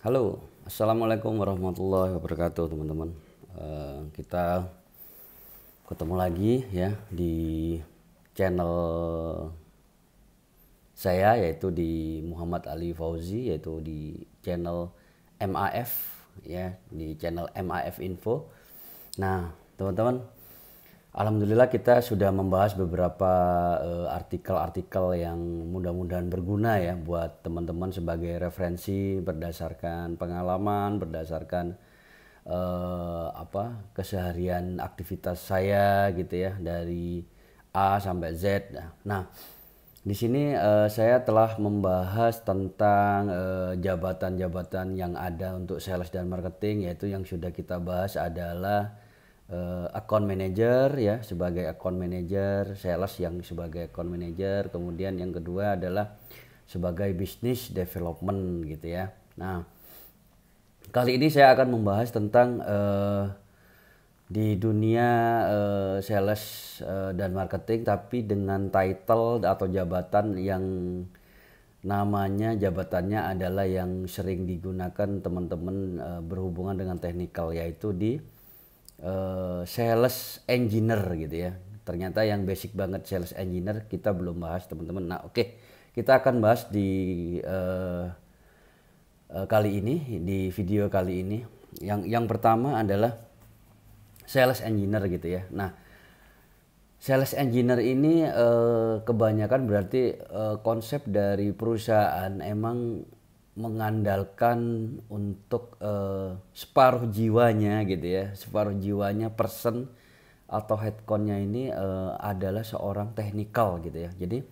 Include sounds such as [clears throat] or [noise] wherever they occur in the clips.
Halo, assalamualaikum warahmatullahi wabarakatuh teman-teman. Uh, kita ketemu lagi ya di channel saya yaitu di Muhammad Ali Fauzi yaitu di channel MAF ya di channel MAF Info. Nah teman-teman Alhamdulillah kita sudah membahas beberapa eh, artikel-artikel uh, yang mudah-mudahan berguna ya buat teman-teman sebagai referensi berdasarkan pengalaman, berdasarkan uh, apa keseharian aktivitas saya gitu ya dari A sampai Z. Nah, di sini uh, saya telah membahas tentang jabatan-jabatan yang ada untuk sales dan marketing yaitu yang sudah kita bahas adalah uh, account manager ya sebagai account manager, sales yang sebagai account manager, kemudian yang kedua adalah sebagai business development gitu ya. Nah, kali ini saya akan membahas tentang uh, di dunia uh, sales uh, dan marketing tapi dengan title atau jabatan yang namanya jabatannya adalah yang sering digunakan teman-teman uh, berhubungan dengan teknikal yaitu di uh, sales engineer gitu ya. Ternyata yang basic banget sales engineer kita belum bahas teman-teman. Nah oke okay. kita akan bahas di uh, uh, kali ini di video kali ini. Yang yang pertama adalah sales engineer gitu ya. Nah sales engineer ini uh, kebanyakan berarti uh, konsep dari perusahaan emang mengandalkan untuk uh, separuh jiwanya gitu ya separuh jiwanya person atau headcountnya ini uh, adalah seorang technical gitu ya jadi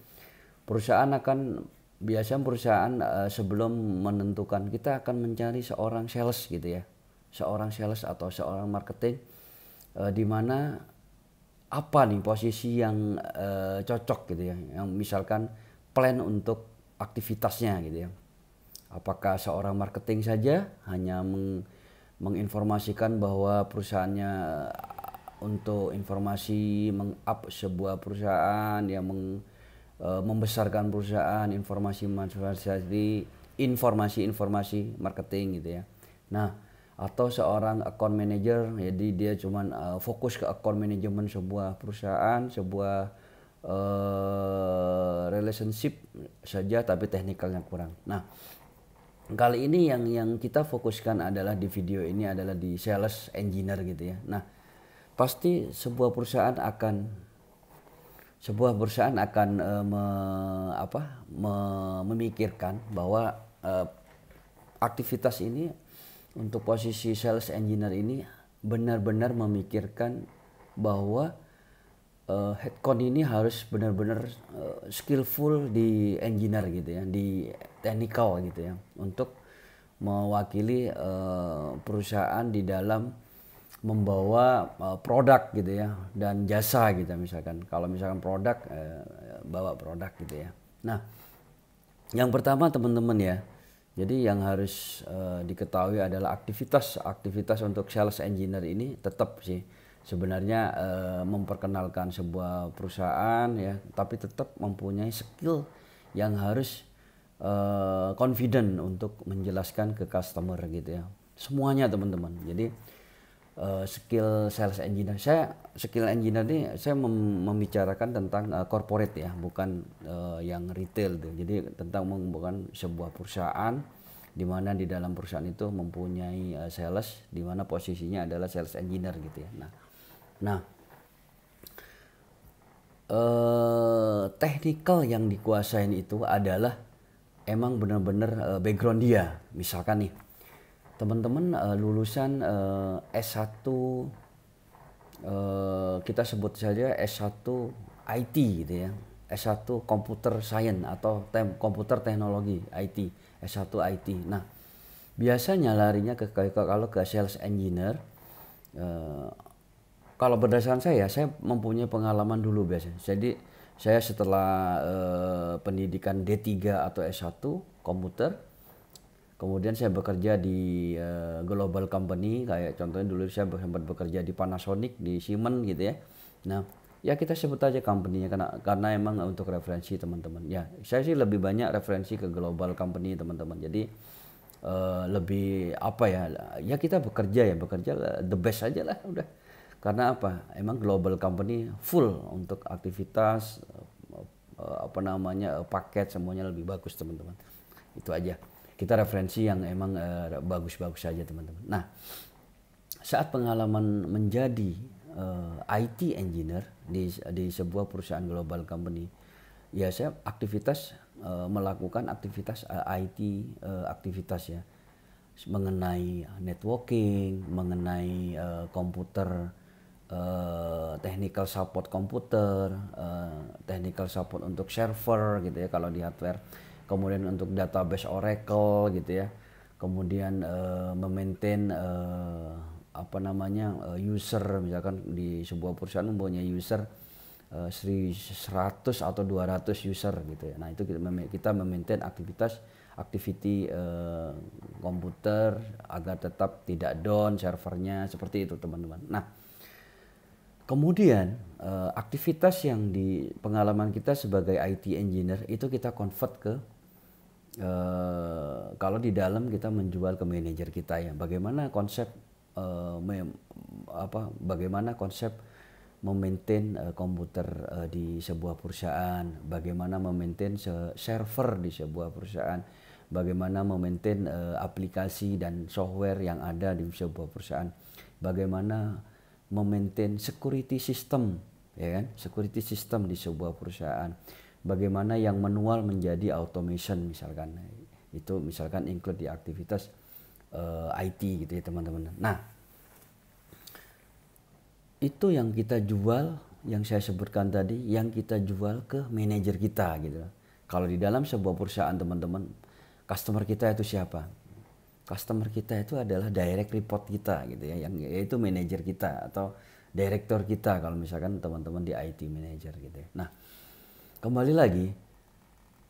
perusahaan akan biasanya perusahaan uh, sebelum menentukan kita akan mencari seorang sales gitu ya seorang sales atau seorang marketing uh, di mana apa nih posisi yang uh, cocok gitu ya yang misalkan plan untuk aktivitasnya gitu ya Apakah seorang marketing saja hanya meng, menginformasikan bahwa perusahaannya eh, untuk informasi meng-up sebuah perusahaan yang meng, eh, membesarkan perusahaan informasi informasi informasi-informasi marketing gitu ya. Nah, atau seorang account manager jadi dia cuman uh, fokus ke account management sebuah perusahaan, sebuah uh, relationship saja tapi teknikalnya kurang. Nah, kali ini yang yang kita fokuskan adalah di video ini adalah di sales engineer gitu ya. Nah, pasti sebuah perusahaan akan sebuah perusahaan akan e, me, apa me, memikirkan bahwa e, aktivitas ini untuk posisi sales engineer ini benar-benar memikirkan bahwa uh, eh, headcon ini harus benar-benar uh, skillful di engineer gitu ya, di technical gitu ya, untuk mewakili uh, perusahaan di dalam membawa uh, produk gitu ya dan jasa gitu misalkan. Kalau misalkan produk uh, bawa produk gitu ya. Nah, yang pertama teman-teman ya. Jadi yang harus uh, diketahui adalah aktivitas aktivitas untuk sales engineer ini tetap sih sebenarnya e, memperkenalkan sebuah perusahaan ya, tapi tetap mempunyai skill yang harus e, confident untuk menjelaskan ke customer gitu ya. Semuanya teman-teman. Jadi e, skill sales engineer. Saya skill engineer ini saya mem membicarakan tentang e, corporate ya, bukan e, yang retail tuh. Jadi tentang mengembangkan sebuah perusahaan di mana di dalam perusahaan itu mempunyai sales di mana posisinya adalah sales engineer gitu ya. Nah, Nah, eh, technical yang dikuasain itu adalah emang benar-benar eh, background dia. Misalkan nih, teman-teman eh, lulusan eh, S1 eh, kita sebut saja S1 IT gitu ya. S1 Computer Science atau tem Computer Teknologi IT, S1 IT. Nah, biasanya larinya ke, ke kalau ke sales engineer eh, kalau berdasarkan saya, saya mempunyai pengalaman dulu biasanya. Jadi saya setelah eh, pendidikan D3 atau S1 komputer, kemudian saya bekerja di eh, global company kayak contohnya dulu saya sempat bekerja di Panasonic, di Siemens gitu ya. Nah, ya kita sebut aja company-nya karena karena emang untuk referensi teman-teman. Ya, saya sih lebih banyak referensi ke global company teman-teman. Jadi Uh, lebih apa ya ya kita bekerja ya bekerja the best aja lah udah karena apa? Emang global company full untuk aktivitas eh, apa namanya eh, paket semuanya lebih bagus teman-teman. Itu aja. Kita referensi yang emang eh, bagus-bagus saja teman-teman. Nah, saat pengalaman menjadi IT engineer di di sebuah perusahaan global company, ya saya aktivitas melakukan aktivitas IT aktivitas ya mengenai networking, mengenai uh, komputer uh, technical support komputer, uh, technical support untuk server gitu ya kalau di hardware, kemudian untuk database Oracle gitu ya, kemudian uh, memaintain uh, apa namanya uh, user misalkan di sebuah perusahaan mempunyai user uh, 100 atau 200 user gitu ya. Nah itu kita, kita memaintain aktivitas activity uh, komputer agar tetap tidak down servernya seperti itu teman-teman. Nah Kemudian eh, aktivitas yang di pengalaman kita sebagai IT engineer itu kita convert ke eh, kalau di dalam kita menjual ke manajer kita ya bagaimana konsep eh, apa bagaimana konsep memaintain komputer di sebuah perusahaan bagaimana memaintain server di sebuah perusahaan bagaimana memaintain aplikasi dan software yang ada di sebuah perusahaan bagaimana memaintain security system ya kan security system di sebuah perusahaan bagaimana yang manual menjadi automation misalkan itu misalkan include di aktivitas uh, eh, IT gitu ya teman-teman nah itu yang kita jual yang saya sebutkan tadi yang kita jual ke manajer kita gitu kalau di dalam sebuah perusahaan teman-teman customer kita itu siapa customer kita itu adalah direct report kita gitu ya yang yaitu manajer kita atau direktur kita kalau misalkan teman-teman di IT manager gitu ya. Nah, kembali lagi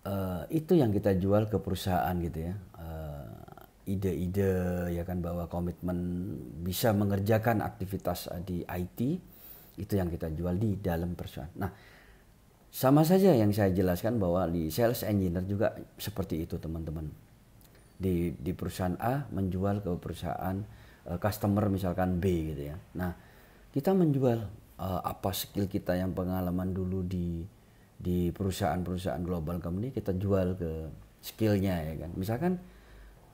uh, itu yang kita jual ke perusahaan gitu ya. Eh, ide-ide uh, ya kan bahwa komitmen bisa mengerjakan aktivitas di IT itu yang kita jual di dalam perusahaan. Nah, sama saja yang saya jelaskan bahwa di sales engineer juga seperti itu teman-teman di di perusahaan A menjual ke perusahaan uh, customer misalkan B gitu ya. Nah, kita menjual uh, apa skill kita yang pengalaman dulu di di perusahaan-perusahaan global company kita jual ke skillnya ya kan. Misalkan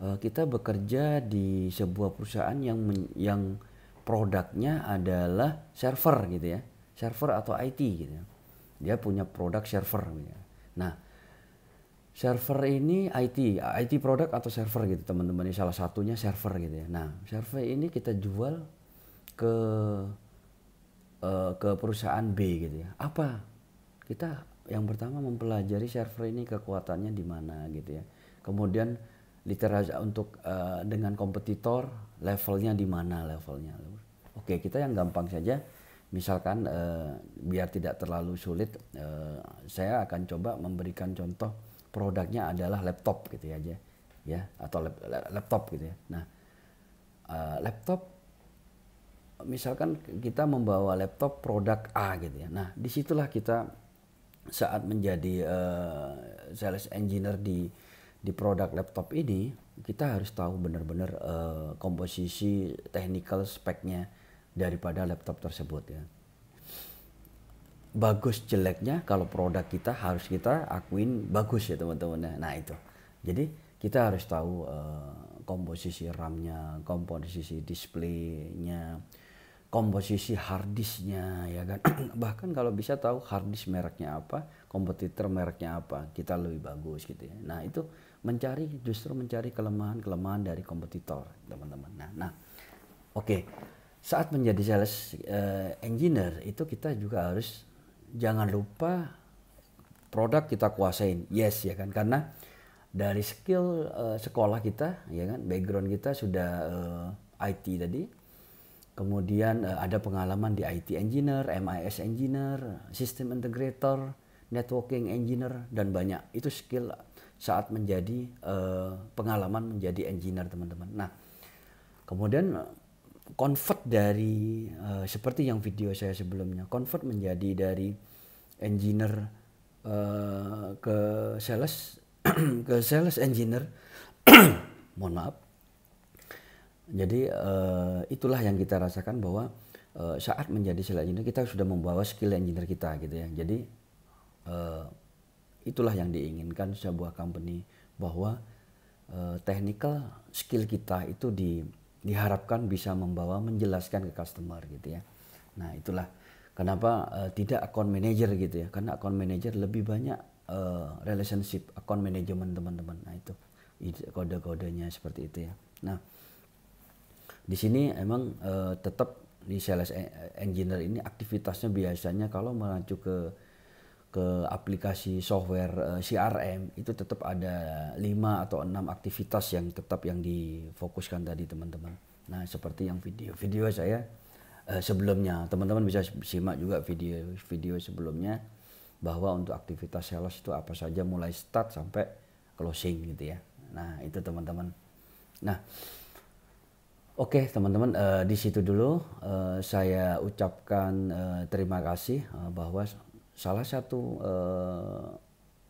uh, kita bekerja di sebuah perusahaan yang men, yang produknya adalah server gitu ya. Server atau IT gitu ya. Dia punya produk server gitu ya. Nah, server ini IT, IT produk atau server gitu teman-teman. Ini salah satunya server gitu ya. Nah, server ini kita jual ke uh, ke perusahaan B gitu ya. Apa? Kita yang pertama mempelajari server ini kekuatannya di mana gitu ya. Kemudian literasi untuk uh, dengan kompetitor levelnya di mana levelnya. Oke, kita yang gampang saja misalkan uh, biar tidak terlalu sulit uh, saya akan coba memberikan contoh produknya adalah laptop gitu ya aja ya atau laptop gitu ya. Nah, eh, laptop misalkan kita membawa laptop produk A gitu ya. Nah, disitulah kita saat menjadi uh, sales engineer di di produk laptop ini kita harus tahu benar-benar uh, komposisi technical speknya daripada laptop tersebut ya bagus jeleknya kalau produk kita harus kita akuin bagus ya teman-teman. Nah, nah itu. Jadi kita harus tahu uh, komposisi RAM-nya, komposisi display-nya, komposisi harddisknya ya kan. [clears throat] Bahkan kalau bisa tahu harddisk mereknya apa, kompetitor mereknya apa, kita lebih bagus gitu ya. Nah itu mencari justru mencari kelemahan-kelemahan dari kompetitor teman-teman. Nah, nah oke. Okay saat menjadi sales uh, engineer itu kita juga harus jangan lupa produk kita kuasain. Yes ya kan karena dari skill uh, sekolah kita ya kan background kita sudah uh, eh, IT tadi. Kemudian uh, ada pengalaman di IT engineer, MIS engineer, system integrator, networking engineer dan banyak. Itu skill saat menjadi uh, pengalaman menjadi engineer teman-teman. Nah, kemudian convert dari uh, seperti yang video saya sebelumnya convert menjadi dari engineer uh, ke sales [clears throat] ke sales engineer [clears throat] mohon maaf jadi uh, itulah yang kita rasakan bahwa uh, saat menjadi sales engineer kita sudah membawa skill engineer kita gitu ya jadi uh, itulah yang diinginkan sebuah company bahwa uh, technical skill kita itu di diharapkan bisa membawa menjelaskan ke customer gitu ya. Nah, itulah kenapa uh, tidak account manager gitu ya. Karena account manager lebih banyak uh, relationship account manajemen teman-teman. Nah, itu kode-kodenya seperti itu ya. Nah, di sini emang uh, tetap di sales engineer ini aktivitasnya biasanya kalau mengacu ke ke aplikasi software eh, CRM itu tetap ada lima atau enam aktivitas yang tetap yang difokuskan tadi teman-teman. Nah, seperti yang video-video saya uh, sebelumnya, teman-teman bisa simak juga video-video sebelumnya bahwa untuk aktivitas sales itu apa saja mulai start sampai closing gitu ya. Nah, itu teman-teman. Nah, Oke okay, teman-teman uh, di situ dulu uh, saya ucapkan uh, terima kasih uh, bahwa salah satu uh,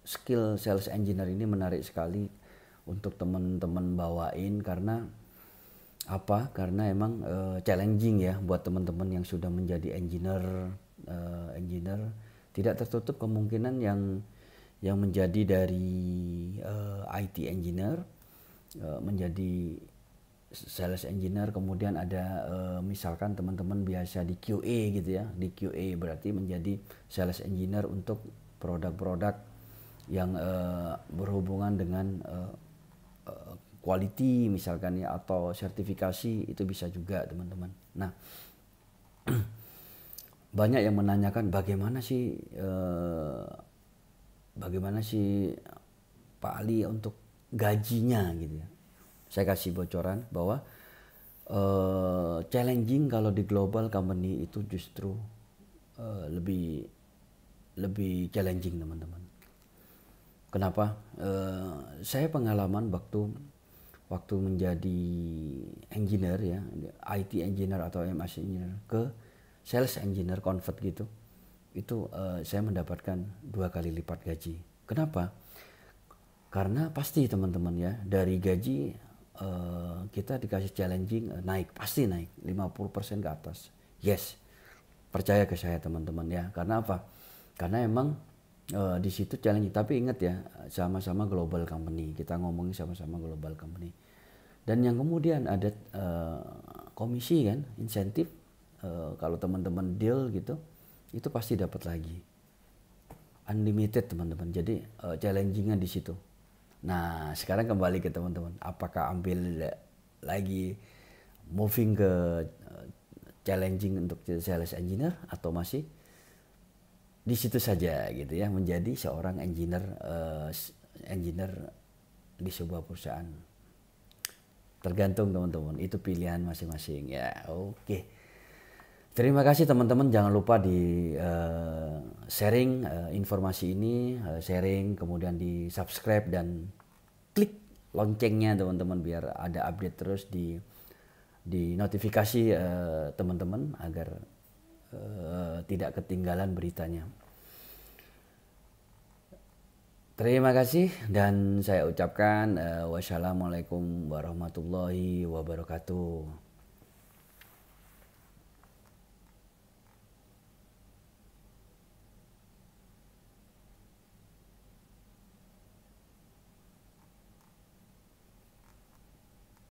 skill sales engineer ini menarik sekali untuk teman-teman bawain karena apa? Karena emang uh, challenging ya buat teman-teman yang sudah menjadi engineer uh, engineer tidak tertutup kemungkinan yang yang menjadi dari uh, IT engineer uh, menjadi sales engineer kemudian ada uh, misalkan teman-teman biasa di QA gitu ya di QA berarti menjadi sales engineer untuk produk-produk yang uh, berhubungan dengan uh, quality misalkan ya atau sertifikasi itu bisa juga teman-teman. Nah [clears throat] banyak yang menanyakan bagaimana sih uh, bagaimana sih Pak Ali untuk gajinya gitu ya saya kasih bocoran bahwa uh, challenging kalau di global company itu justru uh, lebih lebih challenging teman-teman. Kenapa? Uh, saya pengalaman waktu waktu menjadi engineer ya, IT engineer atau MS engineer ke sales engineer convert gitu, itu uh, saya mendapatkan dua kali lipat gaji. Kenapa? Karena pasti teman-teman ya dari gaji Eh, kita dikasih challenging uh, naik pasti naik 50% ke atas yes percaya ke saya teman-teman ya karena apa karena emang uh, di situ challenge tapi ingat ya sama-sama global company kita ngomongin sama-sama global company dan yang kemudian ada uh, komisi kan insentif uh, kalau teman-teman deal gitu itu pasti dapat lagi unlimited teman-teman jadi uh, challengingnya di situ Nah, sekarang kembali ke teman-teman, apakah ambil lagi moving ke eh, challenging untuk sales engineer atau masih di situ saja gitu ya menjadi seorang engineer uh, engineer di sebuah perusahaan. Tergantung teman-teman, itu pilihan masing-masing ya. Oke. Okay. Terima kasih teman-teman. Jangan lupa di uh, sharing uh, informasi ini, uh, sharing kemudian di subscribe dan klik loncengnya teman-teman biar ada update terus di di notifikasi teman teman-teman agar uh, tidak ketinggalan beritanya. Terima kasih dan saya ucapkan uh, wassalamualaikum warahmatullahi wabarakatuh.